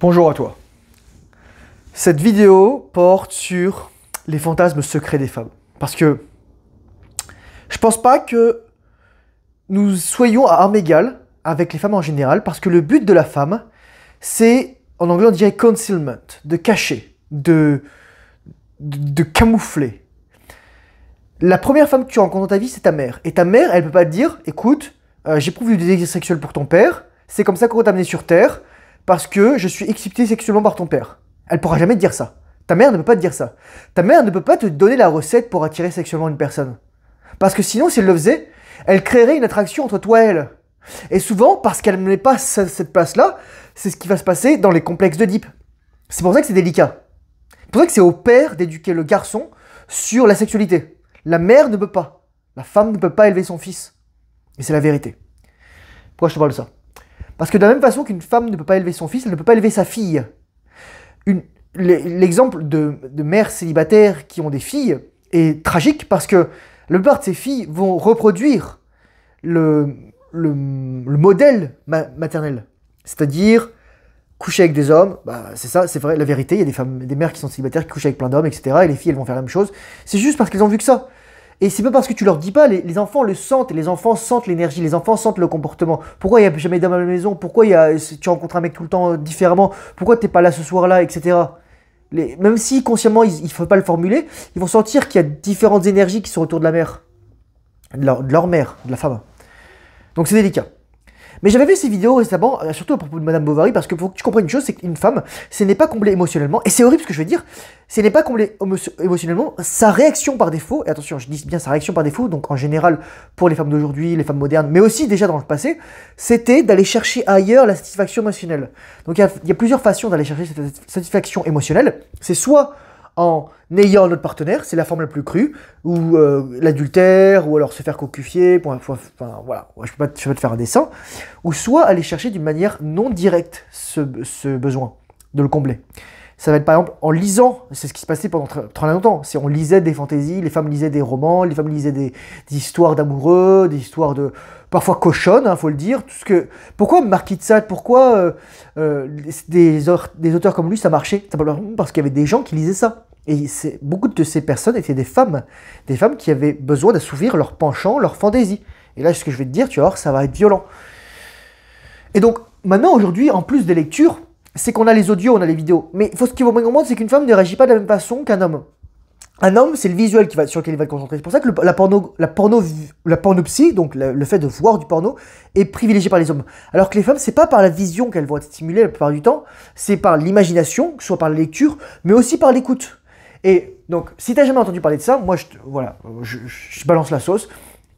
Bonjour à toi. Cette vidéo porte sur les fantasmes secrets des femmes. Parce que je pense pas que nous soyons à armes égales avec les femmes en général, parce que le but de la femme, c'est, en anglais on dirait concealment, de cacher, de, de, camoufler. La première femme que tu rencontres dans ta vie, c'est ta mère. Et ta mère, elle peut pas te dire, écoute, euh, j'ai prouvé du désir sexuel pour ton père, c'est comme ça qu'on va t'amener sur Terre, parce que je suis excité sexuellement par ton père. Elle pourra jamais te dire ça. Ta mère ne peut pas te dire ça. Ta mère ne peut pas te donner la recette pour attirer sexuellement une personne. Parce que sinon, si elle le faisait, elle créerait une attraction entre toi et elle. Et souvent, parce qu'elle n'est pas cette place-là, c'est ce qui va se passer dans les complexes de d'Oedipe. C'est pour ça que c'est délicat. C'est pour ça que c'est au père d'éduquer le garçon sur la sexualité. La mère ne peut pas. La femme ne peut pas élever son fils. Et c'est la vérité. Pourquoi je te parle de ça parce que de la même façon qu'une femme ne peut pas élever son fils, elle ne peut pas élever sa fille. L'exemple de, mères célibataires qui ont des filles est tragique parce que le plupart de ces filles vont reproduire le, le, modèle maternel. C'est-à-dire coucher avec des hommes, bah, c'est ça, c'est vrai, la vérité, il y a des, femmes, des mères qui sont célibataires qui couchent avec plein d'hommes, etc. Et les filles, elles vont faire la même chose. C'est juste parce qu'elles ont vu que ça. Et c'est pas parce que tu leur dis pas, les, enfants le sentent, les enfants sentent l'énergie, les enfants sentent le comportement. Pourquoi il n'y a jamais d'homme à la maison Pourquoi y a, tu rencontres un mec tout le temps euh, différemment Pourquoi t'es pas là ce soir-là, etc. même si consciemment ils ne faut pas le formuler, ils vont sentir qu'il y a différentes énergies qui sont autour de la mère, de leur mère, de la femme. Donc c'est délicat. Mais j'avais vu ces vidéos récemment, euh, surtout à propos de Madame Bovary, parce que faut que tu comprennes une chose, c'est qu'une femme, ce n'est pas comblée émotionnellement, et c'est horrible ce que je veux dire, ce n'est pas comblée émotionnellement, sa réaction par défaut, et attention, je dis bien sa réaction par défaut, donc en général pour les femmes d'aujourd'hui, les femmes modernes, mais aussi déjà dans le passé, c'était d'aller chercher ailleurs la satisfaction émotionnelle. Donc il y, a plusieurs façons d'aller chercher cette satisfaction émotionnelle, c'est soit en ayant notre partenaire, c'est la forme la plus crue, ou euh, l'adultère, ou alors se faire cocufier, point, enfin voilà, je peux, pas, peux pas te faire un dessin, ou soit aller chercher d'une manière non directe ce, besoin, de le combler. Ça va être par exemple en lisant, c'est ce qui se passait pendant très, longtemps, on lisait des fantaisies, les femmes lisaient des romans, les femmes lisaient des, histoires d'amoureux, des histoires de, parfois cochonnes, hein, faut le dire. Tout ce que... Pourquoi Marquis de Sade Pourquoi euh, euh, des, auteurs comme lui, ça marchait Parce qu'il y avait des gens qui lisaient ça. Et beaucoup de ces personnes étaient des femmes, des femmes qui avaient besoin d'assouvir leurs penchant, leur fantaisie. Et là, ce que je vais te dire, tu vas ça va être violent. Et donc, maintenant, aujourd'hui, en plus des lectures, c'est qu'on a les audios, on a les vidéos. Mais ce ce qu'il faut moins monde, c'est qu'une femme ne réagit pas de la même façon qu'un homme. Un homme, c'est le visuel qui va, sur lequel il va se concentrer. C'est pour ça que la, porno, la, pornopsie, donc le, fait de voir du porno, est privilégié par les hommes. Alors que les femmes, c'est pas par la vision qu'elles vont être stimulées la plupart du temps, c'est par l'imagination, soit par la lecture, mais aussi par l'écoute. Et donc, si t'as jamais entendu parler de ça, moi, je, voilà, je, balance la sauce.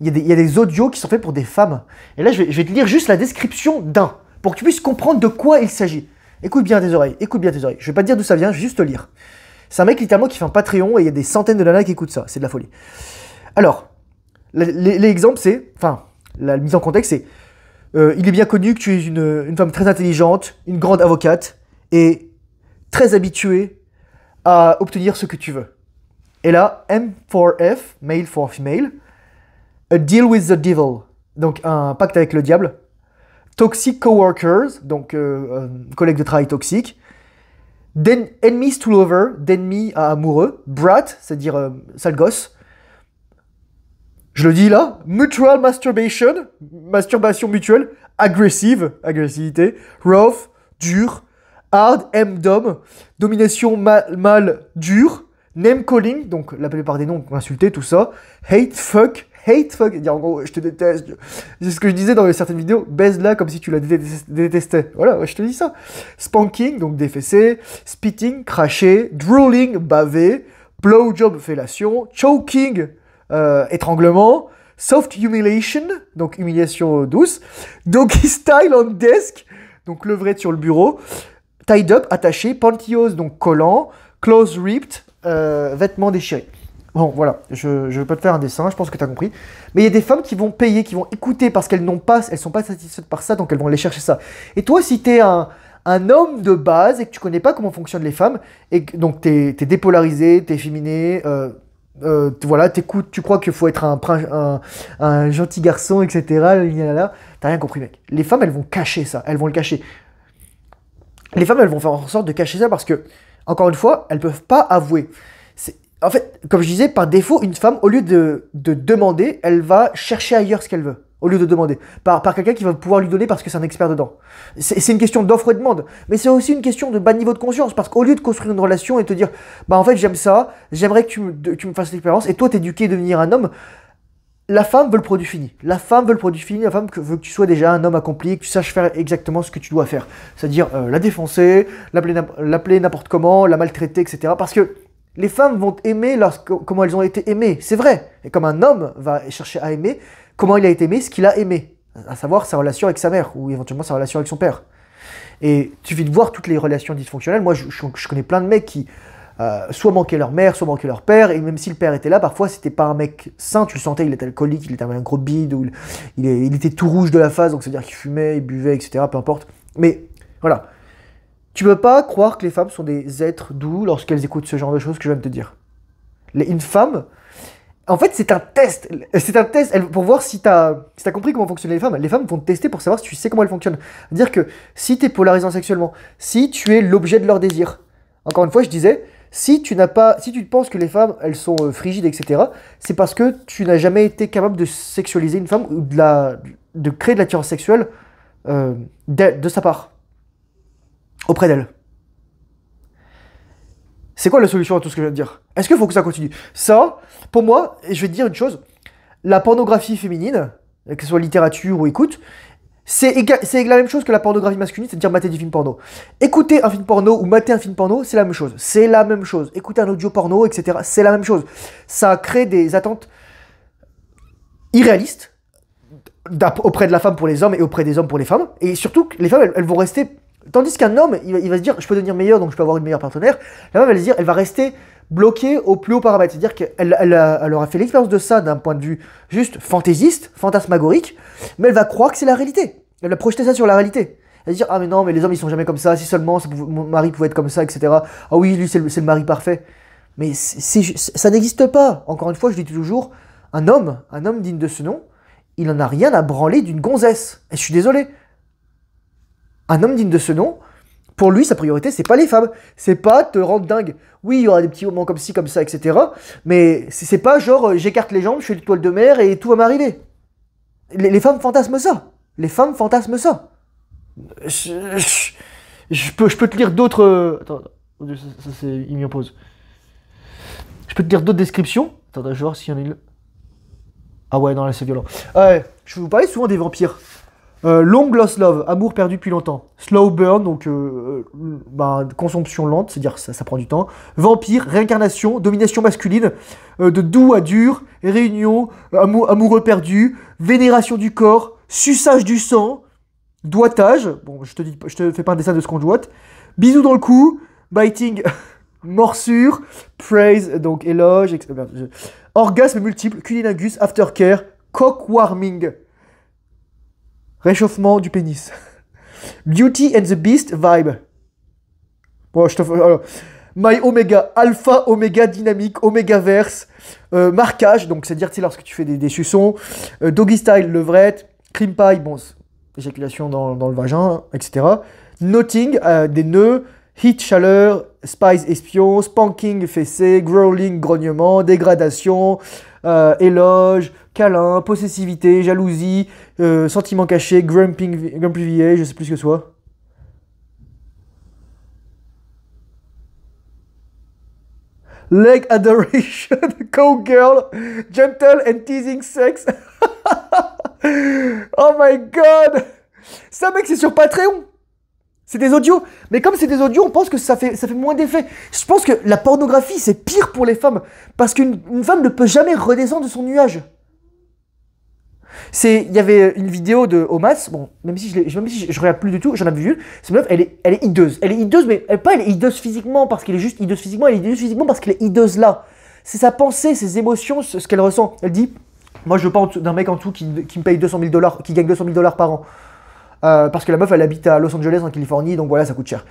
Il y, a des, audios qui sont faits pour des femmes. Et là, je vais, te lire juste la description d'un, pour que tu puisses comprendre de quoi il s'agit. Écoute bien tes oreilles, écoute bien tes oreilles. Je vais pas te dire d'où ça vient, je vais juste te lire. C'est un mec littéralement qui fait un Patreon et il y a des centaines de nanas qui écoutent ça. C'est de la folie. Alors, l'exemple, c'est, enfin, la mise en contexte, c'est, euh, il est bien connu que tu es une femme très intelligente, une grande avocate et très habituée à obtenir ce que tu veux. Et là, M4F, male for female, a deal with the devil, donc un pacte avec le diable, toxic coworkers, donc euh, euh collègues de travail toxiques, enemies to lover, d'ennemis à amoureux, brat, c'est-à-dire euh, sale gosse, je le dis là, mutual masturbation, masturbation mutuelle, aggressive, agressivité, rough, dur, Hard M Dom, domination mal, dure, name calling, donc l'appeler par des noms, insulter, tout ça, hate fuck, hate fuck, dire en gros je te déteste, c'est ce que je disais dans certaines vidéos, baise-la comme si tu la détestais, voilà, je te dis ça. Spanking, donc défaissé, spitting, cracher, drooling, baver, blowjob, fellation, choking, euh, étranglement, soft humiliation, donc humiliation douce, doggy style on desk, donc levrette sur le bureau, tied up, attaché, pantyhose, donc collant, clothes ripped, euh, vêtements déchirés. Bon, voilà, je ne vais pas te faire un dessin, je pense que tu as compris. Mais il y a des femmes qui vont payer, qui vont écouter parce qu'elles n'ont pas, elles sont pas satisfaites par ça, donc elles vont aller chercher ça. Et toi, si tu es un, homme de base et que tu connais pas comment fonctionnent les femmes, et donc tu es, dépolarisé, tu es féminé, euh, euh, voilà, tu crois qu'il faut être un, un, gentil garçon, etc. T'as rien compris, mec. Les femmes, elles vont cacher ça, elles vont le cacher les femmes, elles vont faire en sorte de cacher ça parce que, encore une fois, elles peuvent pas avouer. En fait, comme je disais, par défaut, une femme, au lieu de, demander, elle va chercher ailleurs ce qu'elle veut, au lieu de demander, par, quelqu'un qui va pouvoir lui donner parce que c'est un expert dedans. C'est une question d'offre et demande, mais c'est aussi une question de bas niveau de conscience, parce qu'au lieu de construire une relation et te dire, bah en fait j'aime ça, j'aimerais que tu me, tu me fasses l'expérience, et toi t'éduquer et devenir un homme, la femme veut le produit fini. La femme veut le produit fini. La femme veut que tu sois déjà un homme accompli, que tu saches faire exactement ce que tu dois faire. C'est-à-dire euh, la défoncer, l'appeler n'importe comment, la maltraiter, etc. Parce que les femmes vont aimer lorsque, comment elles ont été aimées. C'est vrai. Et comme un homme va chercher à aimer, comment il a été aimé, ce qu'il a aimé. À savoir sa relation avec sa mère ou éventuellement sa relation avec son père. Et tu suffit de voir toutes les relations dysfonctionnelles. Moi, je connais plein de mecs qui euh, soit manquaient leur mère, soit manquaient leur père, et même si le père était là, parfois c'était pas un mec sain, tu le sentais, il était alcoolique, il était un gros bide, ou il, était tout rouge de la face, donc c'est-à-dire qu'il fumait, il buvait, etc., peu importe. Mais voilà. Tu peux pas croire que les femmes sont des êtres doux lorsqu'elles écoutent ce genre de choses que je viens de te dire. une femme, en fait, c'est un test. C'est un test pour voir si t'as as compris comment fonctionnent les femmes. Les femmes vont te tester pour savoir si tu sais comment elles fonctionnent. cest Dire que si tu t'es polarisant sexuellement, si tu es l'objet de leur désir. Encore une fois, je disais, si tu n'as pas, si tu penses que les femmes elles sont euh, frigides, etc., c'est parce que tu n'as jamais été capable de sexualiser une femme ou de de créer de l'attirance sexuelle euh, de, sa part auprès d'elle. C'est quoi la solution à tout ce que je viens de dire Est-ce qu'il faut que ça continue Ça, pour moi, je vais te dire une chose, la pornographie féminine, euh, que ce soit littérature ou écoute, c'est la même chose que la pornographie masculine, c'est-à-dire mater du film porno. Écouter un film porno ou mater un film porno, c'est la même chose. C'est la même chose. Écouter un audio porno, etc., c'est la même chose. Ça crée des attentes irréalistes auprès de la femme pour les hommes et auprès des hommes pour les femmes. Et surtout, les femmes, elles, vont rester... Tandis qu'un homme, il, va, se dire, je peux devenir meilleur, donc je peux avoir une meilleure partenaire. La femme, elle, va se dire, elle va rester bloquée au plus haut paramètre. C'est-à-dire qu'elle elle, elle aura fait l'expérience de ça d'un point de vue juste fantaisiste, fantasmagorique, mais elle va croire que c'est la réalité. Elle a projeté ça sur la réalité. Elle dire, ah mais non, mais les hommes ils sont jamais comme ça, si seulement mon mari pouvait être comme ça, etc. Ah oui, lui c'est le, mari parfait. Mais ça n'existe pas. Encore une fois, je dis toujours, un homme, un homme digne de ce nom, il n'en a rien à branler d'une gonzesse. Et je suis désolé. Un homme digne de ce nom, pour lui, sa priorité, c'est pas les femmes, c'est pas te rendre dingue. Oui, il y aura des petits moments comme ci, comme ça, etc. Mais c'est pas genre euh, j'écarte les jambes, je fais une toile de mer et tout va m'arriver. les femmes fantasment ça. Les femmes fantasment ça. Je, peux, je peux te lire d'autres. Euh, attends, Il m'y oppose. Je peux te lire d'autres descriptions. Attends, je vais voir s'il y en a Ah ouais, non, là c'est violent. Ouais, euh, je vous parlais souvent des vampires. Euh, long lost love, amour perdu depuis longtemps. Slow burn, donc consommation bah, consomption lente, c'est-à-dire ça, ça prend du temps. Vampire, réincarnation, domination masculine, de doux à dur, réunion, amour, amoureux perdu, vénération du corps, Sussage du sang, doigtage, bon, je te, dis, je te fais pas un dessin de ce qu'on doit, bisous dans le cou, biting, morsure, praise, donc éloge, etc. orgasme multiple, cunilingus, aftercare, cock warming, réchauffement du pénis, beauty and the beast vibe. Bon, je te My Omega, Alpha Omega Dynamique, Omega Verse, euh, marquage, donc c'est-à-dire lorsque tu fais des, des euh, Doggy Style, levrette, Cream pie, bon, éjaculation dans, le vagin, etc. Noting, euh, des nœuds. heat, chaleur. Spice, espion. Spanking, fessé. Growling, grognement. Dégradation. Euh, éloge. Câlin. Possessivité. Jalousie. Euh, sentiment caché. Grumping, vieillet, je sais plus ce que soit. Leg adoration, co-girl, gentle and teasing sex. oh my god Ça mec, c'est sur Patreon C'est des audios Mais comme c'est des audios, on pense que ça fait, ça fait moins d'effet. Je pense que la pornographie, c'est pire pour les femmes. Parce qu'une femme ne peut jamais redescendre de son nuage. C'est, il y avait une vidéo de Omas, bon, même si je ne regarde plus du tout, j'en avais vu. Cette meuf, elle est, elle est hideuse. Elle est hideuse, mais elle, pas elle est hideuse physiquement parce qu'elle est juste hideuse physiquement, elle est hideuse physiquement parce qu'elle est hideuse là. C'est sa pensée, ses émotions, ce qu'elle ressent. Elle dit, moi, je pas d'un mec en tout qui, me paye 200 000 dollars, qui gagne 200 000 dollars par an. Euh, parce que la meuf, elle habite à Los Angeles, en Californie, donc voilà, ça coûte cher.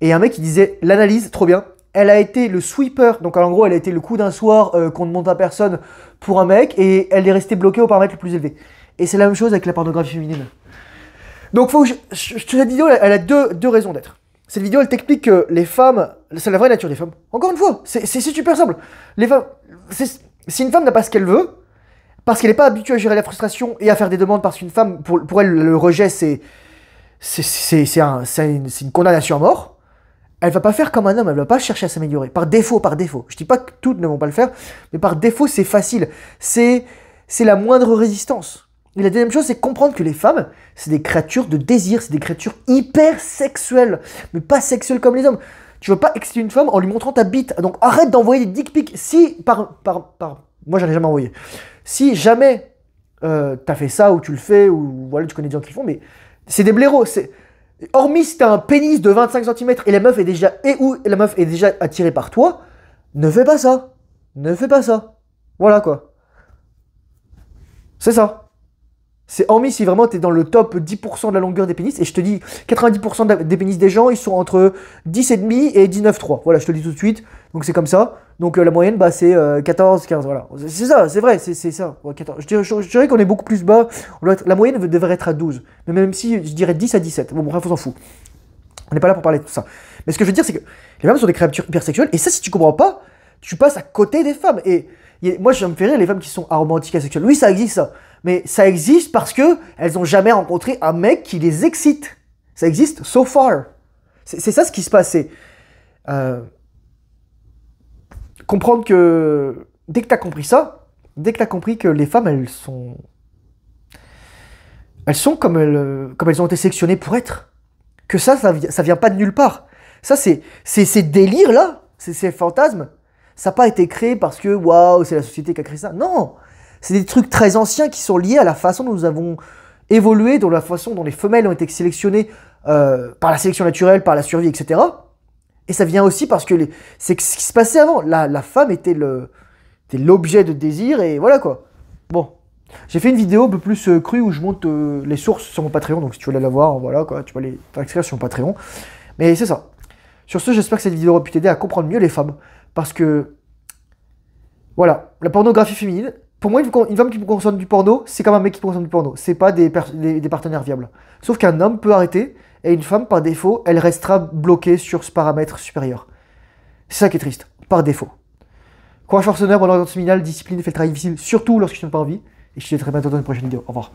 Et un mec qui disait l'analyse, trop bien. Elle a été le sweeper, donc en gros, elle a été le coup d'un soir euh, qu'on ne monte à personne pour un mec, et elle est restée bloquée au paramètre le plus élevé. Et c'est la même chose avec la pornographie féminine. Donc, cette vidéo, elle a deux, deux raisons d'être. Cette vidéo, elle t'explique que les femmes, c'est la vraie nature des femmes. Encore une fois, c'est super simple. Les femmes, si une femme n'a pas ce qu'elle veut, parce qu'elle n'est pas habituée à gérer la frustration et à faire des demandes parce qu'une femme, pour, pour, elle, le rejet, c'est c'est une, condamnation à mort. Elle va pas faire comme un homme, elle va pas chercher à s'améliorer. Par défaut, par défaut. Je dis pas que toutes ne vont pas le faire, mais par défaut, c'est facile. C'est la moindre résistance. Et la deuxième chose, c'est comprendre que les femmes, c'est des créatures de désir, c'est des créatures hyper sexuelles, mais pas sexuelles comme les hommes. Tu veux pas exciter une femme en lui montrant ta bite. Donc arrête d'envoyer des dick pics. Si, par, par, par, moi j'en ai jamais envoyé. Si jamais euh, t'as fait ça ou tu le fais, ou voilà, tu connais des gens qui le font, mais c'est des blaireaux. C'est... Hormis si t'as un pénis de 25 cm et la meuf est déjà, et où la meuf est déjà attirée par toi, ne fais pas ça. Ne fais pas ça. Voilà quoi. C'est ça. C'est hormis si vraiment tu es dans le top 10% de la longueur des pénis. Et je te dis, 90% des pénis des gens, ils sont entre 10,5 et 19,3. Voilà, je te le dis tout de suite. Donc c'est comme ça. Donc euh, la moyenne, bah, c'est 14, euh, 15. Voilà. C'est ça, c'est vrai, c'est ça. 14. Je, dirais, qu'on est beaucoup plus bas. la moyenne devrait être à 12. Mais même si je dirais 10 à 17. Bon, bref, on s'en fout. On n'est pas là pour parler de tout ça. Mais ce que je veux dire, c'est que les femmes sont des créatures hypersexuelles. Et ça, si tu comprends pas, tu passes à côté des femmes. Et moi, je me fais rire les femmes qui sont aromantiques asexuelles. Oui, ça existe, ça mais ça existe parce que elles n'ont jamais rencontré un mec qui les excite. Ça existe so far. C'est ça ce qui se passe. Euh, comprendre que dès que tu as compris ça, dès que tu as compris que les femmes, elles sont. Elles sont comme elles, ont été sélectionnées pour être. Que ça, ça, ça vient pas de nulle part. Ça, c'est ces délires-là, ces fantasmes, ça n'a pas été créé parce que waouh, c'est la société qui a créé ça. Non! C'est des trucs très anciens qui sont liés à la façon dont nous avons évolué, dans la façon dont les femelles ont été sélectionnées euh, par la sélection naturelle, par la survie, etc. Et ça vient aussi parce que c'est ce qui se passait avant. La, femme était l'objet de désir et voilà quoi. Bon, j'ai fait une vidéo un peu plus euh, crue où je monte euh, les sources sur mon Patreon, donc si tu veux la voir, voilà quoi, tu peux aller t'inscrire sur mon Patreon. Mais c'est ça. Sur ce, j'espère que cette vidéo aura pu t'aider à comprendre mieux les femmes, parce que voilà, la pornographie féminine, pour moi, une femme qui consomme du porno, c'est comme un mec qui consomme du porno. C'est pas des, des, partenaires viables. Sauf qu'un homme peut arrêter, et une femme, par défaut, elle restera bloquée sur ce paramètre supérieur. C'est ça qui est triste, par défaut. Quoi, forcenaire bonheur, l'ordre seminal, discipline fait le travail difficile, surtout lorsque tu n'as pas envie. Et je te dis très bientôt dans une prochaine vidéo. Au revoir.